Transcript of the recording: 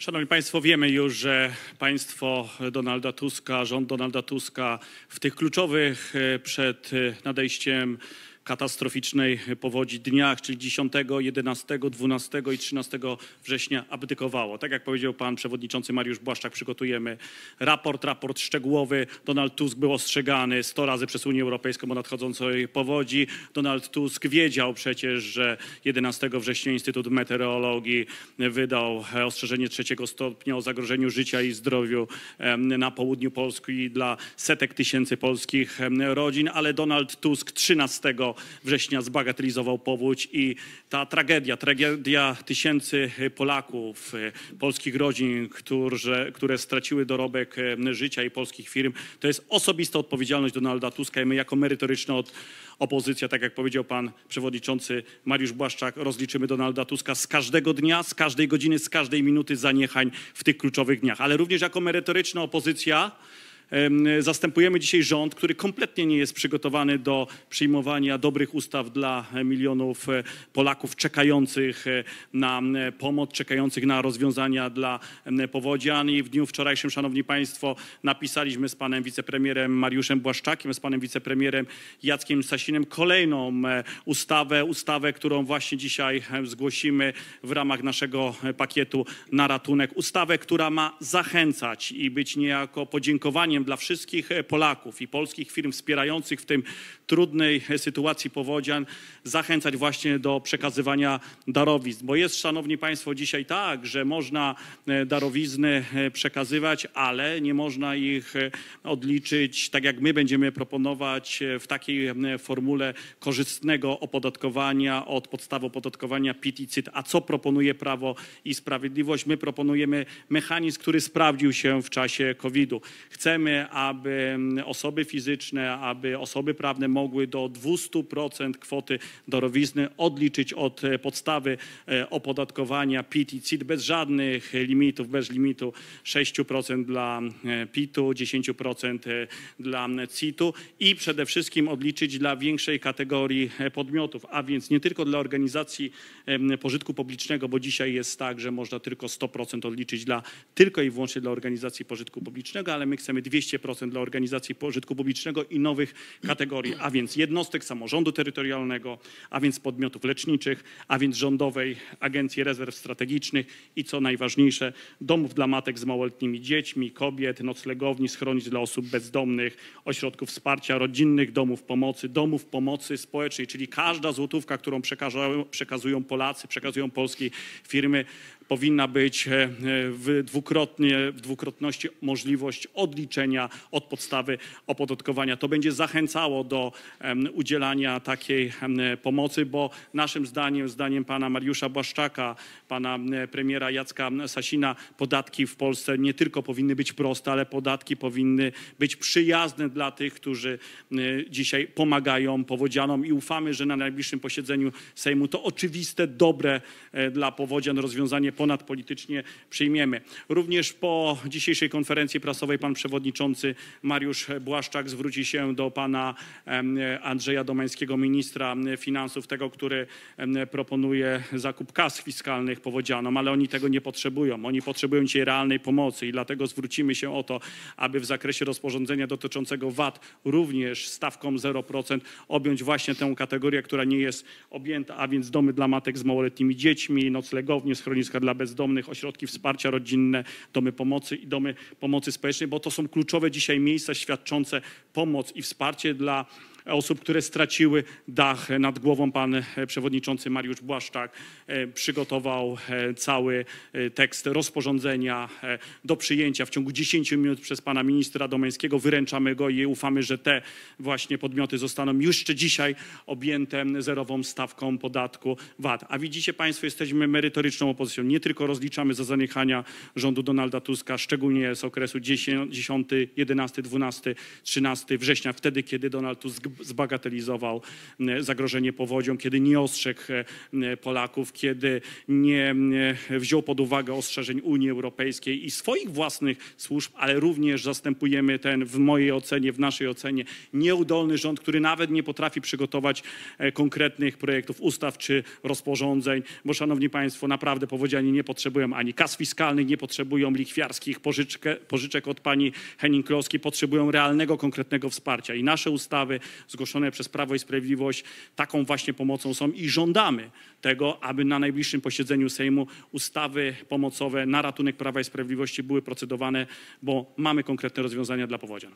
Szanowni Państwo, wiemy już, że państwo Donalda Tuska, rząd Donalda Tuska w tych kluczowych e, przed e, nadejściem katastroficznej powodzi dniach, czyli 10, 11, 12 i 13 września abdykowało. Tak jak powiedział pan przewodniczący Mariusz Błaszczak, przygotujemy raport, raport szczegółowy. Donald Tusk był ostrzegany 100 razy przez Unię Europejską o nadchodzącej powodzi. Donald Tusk wiedział przecież, że 11 września Instytut Meteorologii wydał ostrzeżenie trzeciego stopnia o zagrożeniu życia i zdrowiu na południu Polski i dla setek tysięcy polskich rodzin, ale Donald Tusk 13 września zbagatelizował powódź i ta tragedia, tragedia tysięcy Polaków, e, polskich rodzin, którzy, które straciły dorobek e, życia i polskich firm, to jest osobista odpowiedzialność Donalda Tuska i my jako merytoryczna od, opozycja, tak jak powiedział pan przewodniczący Mariusz Błaszczak, rozliczymy Donalda Tuska z każdego dnia, z każdej godziny, z każdej minuty zaniechań w tych kluczowych dniach. Ale również jako merytoryczna opozycja Zastępujemy dzisiaj rząd, który kompletnie nie jest przygotowany do przyjmowania dobrych ustaw dla milionów e, Polaków czekających e, na e, pomoc, czekających na rozwiązania dla powodzian. I w dniu wczorajszym, Szanowni Państwo, napisaliśmy z panem wicepremierem Mariuszem Błaszczakiem, z panem wicepremierem Jackiem Sasinem kolejną ustawę, ustawę, którą właśnie dzisiaj zgłosimy w ramach naszego pakietu na ratunek. Ustawę, która ma zachęcać i być niejako podziękowaniem dla wszystkich e, Polaków i polskich firm wspierających w tym trudnej e, sytuacji powodzian zachęcać właśnie do przekazywania darowizn. Bo jest, Szanowni Państwo, dzisiaj tak, że można e, darowizny przekazywać, ale nie można ich odliczyć, tak jak my będziemy proponować w takiej formule korzystnego opodatkowania od podstawy opodatkowania PIT i CIT. A co proponuje Prawo i Sprawiedliwość? My proponujemy mechanizm, który sprawdził się w czasie COVID-u. Chcemy Chcemy, aby mm, osoby fizyczne, aby osoby prawne mogły do 200% kwoty dorowizny odliczyć od e, podstawy e, opodatkowania PIT i CIT bez żadnych limitów, bez limitu 6% dla e, PIT-u, 10% dla CIT-u i przede wszystkim odliczyć dla większej kategorii podmiotów, a więc nie tylko dla organizacji pożytku publicznego, bo dzisiaj jest tak, że można tylko 100% odliczyć dla tylko i wyłącznie dla organizacji pożytku publicznego, ale my chcemy 200 200% dla organizacji pożytku publicznego i nowych kategorii, a więc jednostek samorządu terytorialnego, a więc podmiotów leczniczych, a więc rządowej Agencji Rezerw Strategicznych i co najważniejsze, domów dla matek z małoletnimi dziećmi, kobiet, noclegowni, schronisk dla osób bezdomnych, ośrodków wsparcia rodzinnych, domów pomocy, domów pomocy społecznej, czyli każda złotówka, którą przekazują Polacy, przekazują polskie firmy, powinna być e, e, w, dwukrotnie, w dwukrotności możliwość odliczenia od podstawy opodatkowania. To będzie zachęcało do udzielania takiej pomocy, bo naszym zdaniem, zdaniem pana Mariusza Błaszczaka, pana premiera Jacka Sasina, podatki w Polsce nie tylko powinny być proste, ale podatki powinny być przyjazne dla tych, którzy dzisiaj pomagają powodzianom i ufamy, że na najbliższym posiedzeniu Sejmu to oczywiste, dobre e, dla powodzian rozwiązanie ponadpolitycznie przyjmiemy. Również po dzisiejszej konferencji prasowej pan przewodniczący Mariusz Błaszczak zwróci się do pana Andrzeja Domańskiego, ministra finansów, tego, który proponuje zakup kas fiskalnych powodzianom, ale oni tego nie potrzebują. Oni potrzebują dzisiaj realnej pomocy i dlatego zwrócimy się o to, aby w zakresie rozporządzenia dotyczącego VAT również stawką 0% objąć właśnie tę kategorię, która nie jest objęta, a więc domy dla matek z małoletnimi dziećmi, noclegownie, schroniska dla dla bezdomnych, ośrodki wsparcia rodzinne, domy pomocy i domy pomocy społecznej, bo to są kluczowe dzisiaj miejsca świadczące pomoc i wsparcie dla osób, które straciły dach nad głową. Pan e, przewodniczący Mariusz Błaszczak e, przygotował e, cały tekst rozporządzenia do przyjęcia w ciągu 10 minut przez pana ministra Domańskiego. Wyręczamy go i ufamy, że te właśnie podmioty zostaną już jeszcze dzisiaj objęte zerową stawką podatku VAT. A widzicie Państwo, jesteśmy merytoryczną opozycją. Nie tylko rozliczamy za zaniechania rządu Donalda Tuska, szczególnie z okresu 10, 10 11, 12, 13 września, wtedy, kiedy Donald Tusk zbagatelizował zagrożenie powodzią, kiedy nie ostrzegł e, Polaków, kiedy nie wziął pod uwagę ostrzeżeń Unii Europejskiej i swoich własnych służb, ale również zastępujemy ten w mojej ocenie, w naszej ocenie nieudolny rząd, który nawet nie potrafi przygotować e, konkretnych projektów ustaw czy rozporządzeń, bo szanowni państwo, naprawdę powodzianie nie potrzebują ani kas fiskalnych, nie potrzebują lichwiarskich pożyczek od pani Henning-Kloski, potrzebują realnego, konkretnego wsparcia i nasze ustawy zgłoszone przez Prawo i Sprawiedliwość, taką właśnie pomocą są i żądamy tego, aby na najbliższym posiedzeniu Sejmu ustawy pomocowe na ratunek Prawa i Sprawiedliwości były procedowane, bo mamy konkretne rozwiązania dla powodzian.